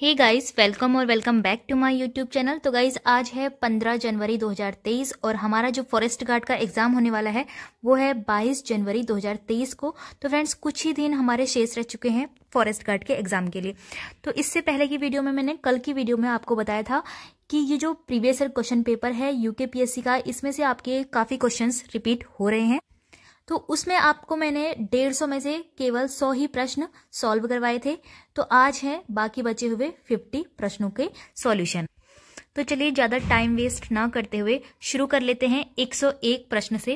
हे guys welcome और welcome back to my YouTube channel तो guys आज है 15 जनवरी 2023 और हमारा जो फॉरेस्ट गार्ड का एग्ज़ाम होने वाला है वो है 22 जनवरी 2023 को तो फ्रेंड्स कुछ ही दिन हमारे शेष रह चुके हैं फॉरेस्ट गार्ड के एग्ज़ाम के लिए तो इससे पहले की वीडियो में मैंने कल की वीडियो में आपको बताया था कि ये जो प्रीवियस क्वेश्चन पेपर है यूके का इसमें से आपके काफ़ी क्वेश्चन रिपीट हो रहे हैं तो उसमें आपको मैंने डेढ़ सौ में से केवल सौ ही प्रश्न सॉल्व करवाए थे तो आज है बाकी बचे हुए फिफ्टी प्रश्नों के सॉल्यूशन तो चलिए ज़्यादा टाइम वेस्ट ना करते हुए शुरू कर लेते हैं 101 प्रश्न से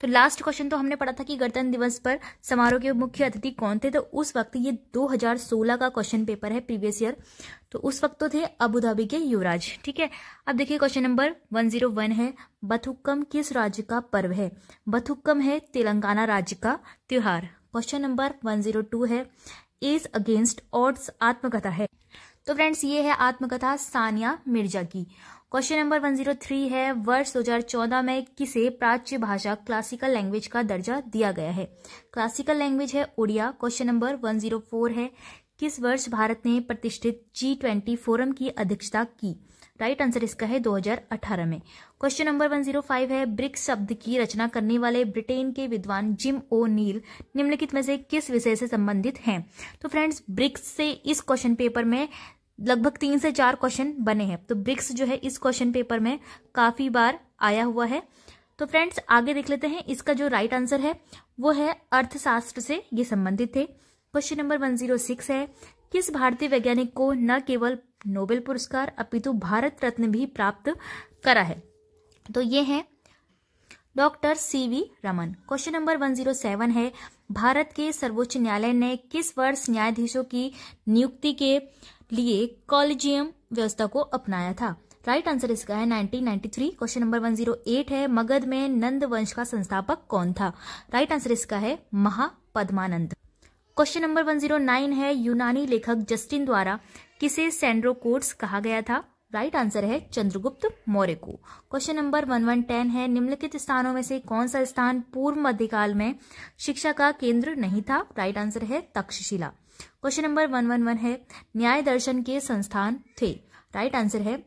तो लास्ट क्वेश्चन तो हमने पढ़ा था कि गणतंत्र दिवस पर समारोह के मुख्य अतिथि कौन थे तो उस वक्त ये 2016 का क्वेश्चन पेपर है प्रीवियस ईयर तो उस वक्त तो थे अबूधाबी के युवराज ठीक है अब देखिए क्वेश्चन नंबर 101 है बथुक्कम किस राज्य का पर्व है बथुक्कम है तेलंगाना राज्य का त्योहार क्वेश्चन नंबर वन है इज अगेंस्ट ऑर्ड्स आत्मकथा है तो फ्रेंड्स ये है आत्मकथा सानिया मिर्जा की क्वेश्चन नंबर 103 है वर्ष 2014 में किसे प्राच्य भाषा क्लासिकल लैंग्वेज का दर्जा दिया गया है क्लासिकल लैंग्वेज है उड़िया क्वेश्चन नंबर 104 है किस वर्ष भारत ने प्रतिष्ठित जी ट्वेंटी फोरम की अध्यक्षता की राइट आंसर इसका है 2018 में क्वेश्चन नंबर 105 है ब्रिक्स शब्द की रचना करने वाले ब्रिटेन के विद्वान जिम ओ नील निम्नलिखित में से किस विषय से संबंधित हैं तो फ्रेंड्स ब्रिक्स से इस क्वेश्चन पेपर में लगभग तीन से चार क्वेश्चन बने हैं तो ब्रिक्स जो है इस क्वेश्चन पेपर में काफी बार आया हुआ है तो फ्रेंड्स आगे देख लेते हैं इसका जो राइट आंसर है वो है अर्थशास्त्र से ये संबंधित थे क्वेश्चन नंबर सिक्स है किस भारतीय वैज्ञानिक को न केवल नोबेल पुरस्कार अपितु भारत रत्न भी प्राप्त करा है तो ये है doctor C V Raman question number one zero seven है भारत के सर्वोच्च न्यायालय ने किस वर्ष न्यायाधीशों की नियुक्ति के लिए कॉलेजियम व्यवस्था को अपनाया था राइट आंसर इसका है 1993 क्वेश्चन नंबर 108 है मगध में नंद वंश का संस्थापक कौन था राइट आंसर इसका है महापद्मानंद क्वेश्चन नंबर 109 है यूनानी लेखक जस्टिन द्वारा किसे सेंड्रो कोर्स कहा गया था राइट right आंसर है चंद्रगुप्त मौर्य को question number one one ten है निम्नलिखित स्थानों में से कौन सा स्थान पूर्व मध्यकाल में शिक्षा का केंद्र नहीं था राइट right आंसर है Takshashila question number one one one है न्याय दर्शन के संस्थान थे राइट आंसर है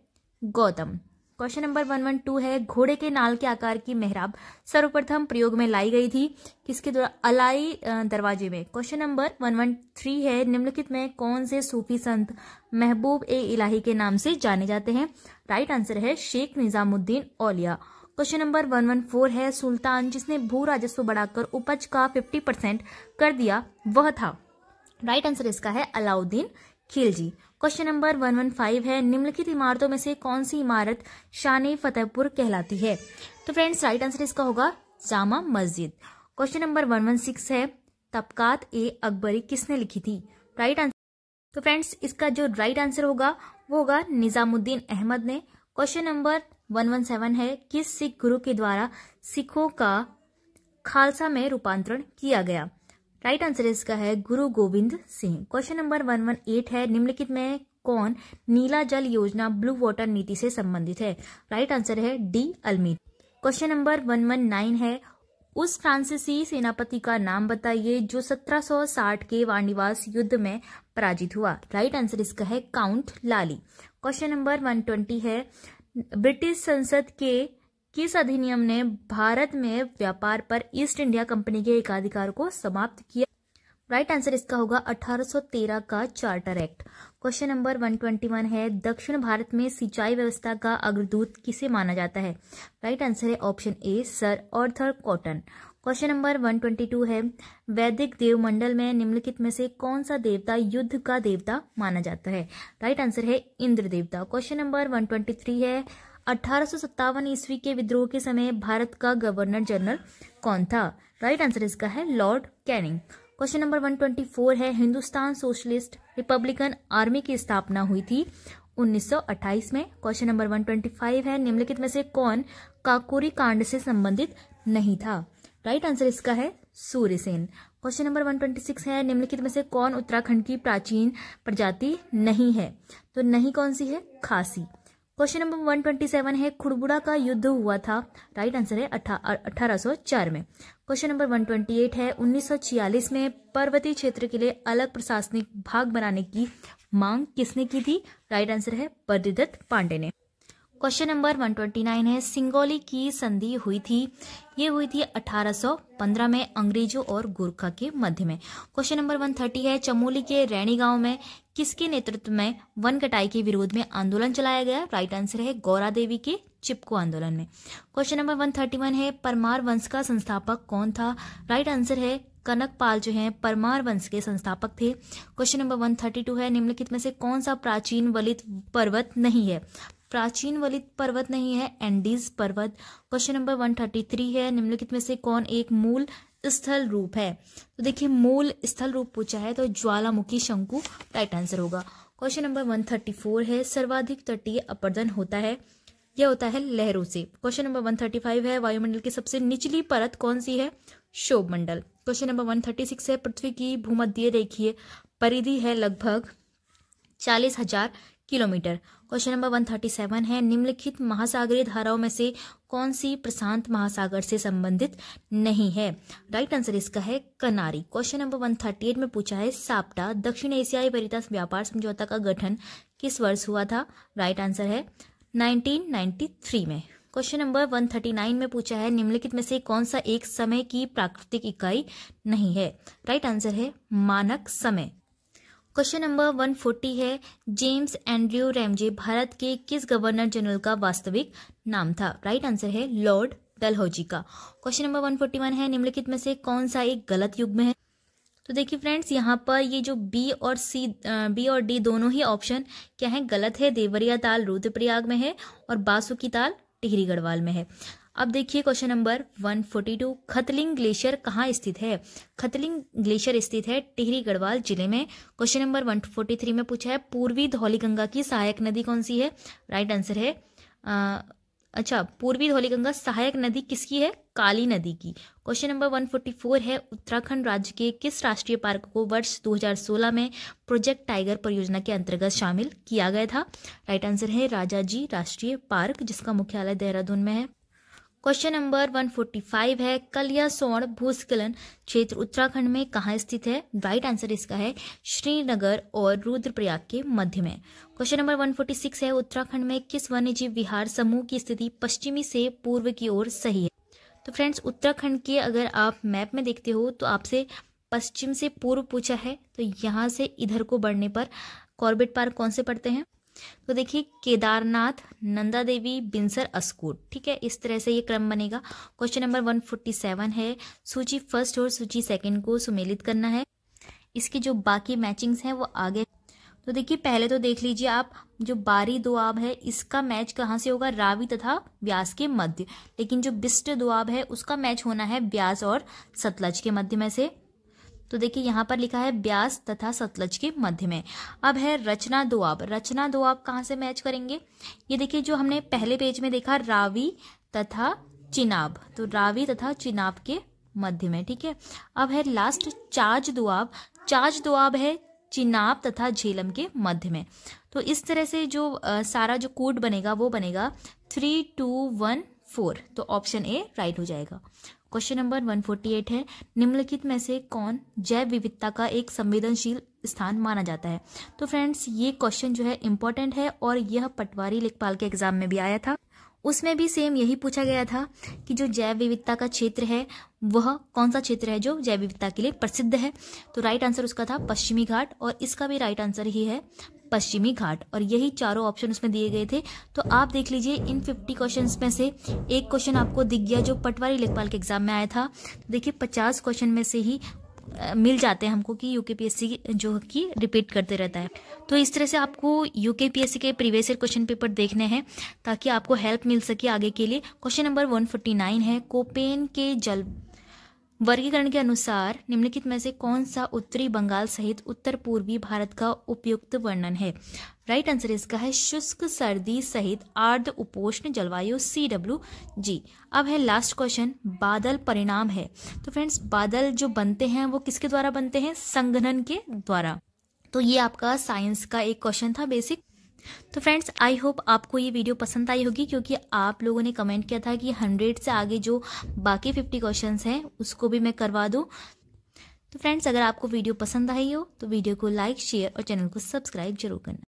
Gautam question number one one two है घोड़े के नाल के आकार की मेहराब सर्वप्रथम प्रयोग में लाई गई थी किसके द्वारा अलाई दरवाजे में question number one one three है निम्नलिखित में कौन से सूफी संत महबूब ए इलाही के नाम से जाने जाते हैं राइट आंसर है Sheikh Nizamuddin Auliya question number one one four है सुल्तान जिसने भू राजस्व बढ़ाकर उपज का फिफ्टी परसेंट कर दिया वह था राइट आंसर इसका है Alauddin Khilji question number one one five है निम्नलिखित इमारतों में से कौन सी इमारत शान फतेहपुर कहलाती है तो फ्रेंड्स राइट आंसर इसका होगा Jama Masjid question number one one six है तबकात ए अकबरी किसने लिखी थी राइट आंसर तो फ्रेंड्स इसका जो राइट आंसर होगा वो होगा निजामुद्दीन अहमद ने question number one one seven है किस सिख गुरु के द्वारा सिखों का खालसा में रूपांतरण किया गया राइट आंसर इसका है Guru Gobind Singh question number one one eight है निम्नलिखित में कौन नीला जल योजना ब्लू वाटर नीति से संबंधित है राइट आंसर है de Almeida question number one one nine है उस फ्रांसीसी सेनापति का नाम बताइए जो 1760 के वाणिवास युद्ध में पराजित हुआ राइट आंसर इसका है काउंट लाली क्वेश्चन नंबर 120 है ब्रिटिश संसद के किस अधिनियम ने भारत में व्यापार पर ईस्ट इंडिया कंपनी के एकाधिकार को समाप्त किया राइट right आंसर इसका होगा 1813 का चार्टर एक्ट क्वेश्चन नंबर 121 है दक्षिण भारत में सिंचाई व्यवस्था का अग्रदूत किसे माना जाता है राइट right आंसर है option A sir Arthur Cotton question number 122 है वैदिक देवमंडल में निम्नलिखित में से कौन सा देवता युद्ध का देवता माना जाता है राइट right आंसर है इंद्र देवता क्वेश्चन नंबर वन है अठारह ईस्वी के विद्रोह के समय भारत का गवर्नर जनरल कौन था राइट आंसर इसका है लॉर्ड कैनिंग क्वेश्चन नंबर 124 है हिंदुस्तान सोशलिस्ट रिपब्लिकन आर्मी की स्थापना हुई थी 1928 में क्वेश्चन नंबर 125 है निम्नलिखित में से कौन काकोरी कांड से संबंधित नहीं था राइट आंसर इसका है सूर्यसेन क्वेश्चन नंबर 126 है निम्नलिखित में से कौन उत्तराखंड की प्राचीन प्रजाति नहीं है तो नहीं कौन सी है खासी क्वेश्चन नंबर 127 है खुड़बुड़ा का युद्ध हुआ था राइट आंसर है अठारह में क्वेश्चन नंबर 128 है 1946 में पर्वतीय क्षेत्र के लिए अलग प्रशासनिक भाग बनाने की मांग किसने की थी राइट आंसर है परिदत्त पांडे ने क्वेश्चन नंबर 129 है सिंगोली की संधि हुई थी ये हुई थी 1815 में अंग्रेजों और गोरखा के मध्य में क्वेश्चन नंबर 130 है चमोली के रैणी गांव में किसके नेतृत्व में वन कटाई के विरोध में आंदोलन चलाया गया राइट आंसर है गौरा देवी के चिपको आंदोलन में क्वेश्चन नंबर 131 है परमार वंश का संस्थापक कौन था राइट आंसर है कनक पाल जो है परमार वंश के संस्थापक थे क्वेश्चन नंबर 132 है निम्नलिखित में से कौन सा प्राचीन वलित पर्वत नहीं है प्राचीन वलित पर्वत नहीं है एंडीज पर्वत question number one thirty three है निम्नलिखित में से कौन एक मूल स्थल रूप है तो देखिए मूल स्थल रूप पूछा है तो ज्वालामुखी शंकु राइट आंसर होगा question number one thirty four है सर्वाधिक तटीय अपर्दन होता है यह होता है लहरों से question number one thirty five है वायुमंडल की सबसे निचली परत कौन सी है शोभ मंडल question number one thirty six है पृथ्वी की भूमध्य रेखीय परिधि है लगभग चालीस हजार kilometre question number one thirty seven है निम्नलिखित महासागरीय धाराओं में से कौन सी प्रशांत महासागर से संबंधित नहीं है राइट आंसर इसका है Canary question number one thirty eight में पूछा है साप्टा दक्षिण एशियाई वरिता व्यापार समझौता का गठन किस वर्ष हुआ था राइट आंसर है 1993 में क्वेश्चन नंबर 139 में पूछा है निम्नलिखित में से कौन सा एक समय की प्राकृतिक इकाई नहीं है राइट right आंसर है मानक समय क्वेश्चन नंबर 140 है जेम्स एंड्रयू रेमजे भारत के किस गवर्नर जनरल का वास्तविक नाम था राइट आंसर है लॉर्ड डलहौजी का क्वेश्चन नंबर 141 है निम्नलिखित में से कौन सा एक गलत युग में है तो देखिए फ्रेंड्स यहाँ पर ये जो बी और सी बी और डी दोनों ही ऑप्शन क्या है गलत है देवरिया ताल रुद्रप्रयाग में है और बासुकी ताल टिहरी गढ़वाल में है अब देखिए क्वेश्चन नंबर 142 खतलिंग ग्लेशियर कहाँ स्थित है खतलिंग ग्लेशियर स्थित है टिहरी गढ़वाल जिले में क्वेश्चन नंबर 143 में पूछा है पूर्वी धौली गंगा की सहायक नदी कौन सी है राइट आंसर है आ, अच्छा पूर्वी धौलीगंगा सहायक नदी किसकी है काली नदी की क्वेश्चन नंबर 144 है उत्तराखंड राज्य के किस राष्ट्रीय पार्क को वर्ष 2016 में प्रोजेक्ट टाइगर परियोजना के अंतर्गत शामिल किया गया था राइट आंसर है राजा जी राष्ट्रीय पार्क जिसका मुख्यालय देहरादून में है क्वेश्चन नंबर 145 है कलिया सोण भूस्खलन क्षेत्र उत्तराखंड में कहाँ स्थित है राइट आंसर इसका है श्रीनगर और रुद्रप्रयाग के मध्य में क्वेश्चन नंबर 146 है उत्तराखंड में किस वन्यजीव विहार समूह की स्थिति पश्चिमी से पूर्व की ओर सही है तो फ्रेंड्स उत्तराखंड के अगर आप मैप में देखते हो तो आपसे पश्चिम से पूर्व पूछा है तो यहाँ से इधर को बढ़ने पर कॉर्बेट पार्क कौन से पड़ते हैं तो देखिए केदारनाथ नंदा देवी बिंसर अस्कूट ठीक है इस तरह से ये क्रम बनेगा क्वेश्चन नंबर 147 है सूची फर्स्ट और सूची सेकंड को सुमेलित करना है इसके जो बाकी मैचिंग्स हैं वो आगे तो देखिए पहले तो देख लीजिए आप जो बारी दुआब है इसका मैच कहाँ से होगा रावी तथा व्यास के मध्य लेकिन जो बिस्ट दुआब है उसका मैच होना है व्यास और सतलज के मध्य में से तो देखिए यहाँ पर लिखा है ब्यास तथा सतलज के मध्य में अब है रचना दोआब रचना दोआब कहाँ से मैच करेंगे ये देखिए जो हमने पहले पेज में देखा रावी तथा चिनाब तो रावी तथा चिनाब के मध्य में ठीक है अब है लास्ट चार्ज दुआब चार्ज दुआब है चिनाब तथा झेलम के मध्य में तो इस तरह से जो आ, सारा जो कोड बनेगा वो बनेगा थ्री टू वन फोर तो ऑप्शन ए राइट हो जाएगा क्वेश्चन नंबर 148 है निम्नलिखित में से कौन जैव विविधता का एक संवेदनशील स्थान माना जाता है तो फ्रेंड्स ये क्वेश्चन जो है इम्पोर्टेंट है और यह पटवारी लेखपाल के एग्जाम में भी आया था उसमें भी सेम यही पूछा गया था कि जो जैव विविधता का क्षेत्र है वह कौन सा क्षेत्र है जो जैव विविधता के लिए प्रसिद्ध है तो राइट आंसर उसका था पश्चिमी घाट और इसका भी राइट आंसर ही है पश्चिमी घाट और यही चारों ऑप्शन उसमें दिए गए थे तो आप देख लीजिए इन फिफ्टी क्वेश्चन में से एक क्वेश्चन आपको दिख गया जो पटवारी लेखपाल के एग्जाम में आया था तो देखिए पचास क्वेश्चन में से ही मिल जाते हैं हमको कि यूकेपीएससी जो कि रिपीट करते रहता है तो इस तरह से आपको यूकेपीएससी के प्रीवियस ईयर क्वेश्चन पेपर देखने हैं ताकि आपको हेल्प मिल सके आगे के लिए क्वेश्चन नंबर 149 है कोपेन के जल वर्गीकरण के अनुसार निम्नलिखित में से कौन सा उत्तरी बंगाल सहित उत्तर पूर्वी भारत का उपयुक्त वर्णन है राइट आंसर इसका है शुष्क सर्दी सहित आर्द्र उपोष्ण जलवायु सी डब्ल्यू जी अब है लास्ट क्वेश्चन बादल परिणाम है तो फ्रेंड्स बादल जो बनते हैं वो किसके द्वारा बनते हैं संघनन के द्वारा तो ये आपका साइंस का एक क्वेश्चन था बेसिक तो फ्रेंड्स आई होप आपको ये वीडियो पसंद आई होगी क्योंकि आप लोगों ने कमेंट किया था कि हंड्रेड से आगे जो बाकी फिफ्टी क्वेश्चन हैं उसको भी मैं करवा दूँ तो फ्रेंड्स अगर आपको वीडियो पसंद आई हो तो वीडियो को लाइक शेयर और चैनल को सब्सक्राइब जरूर करना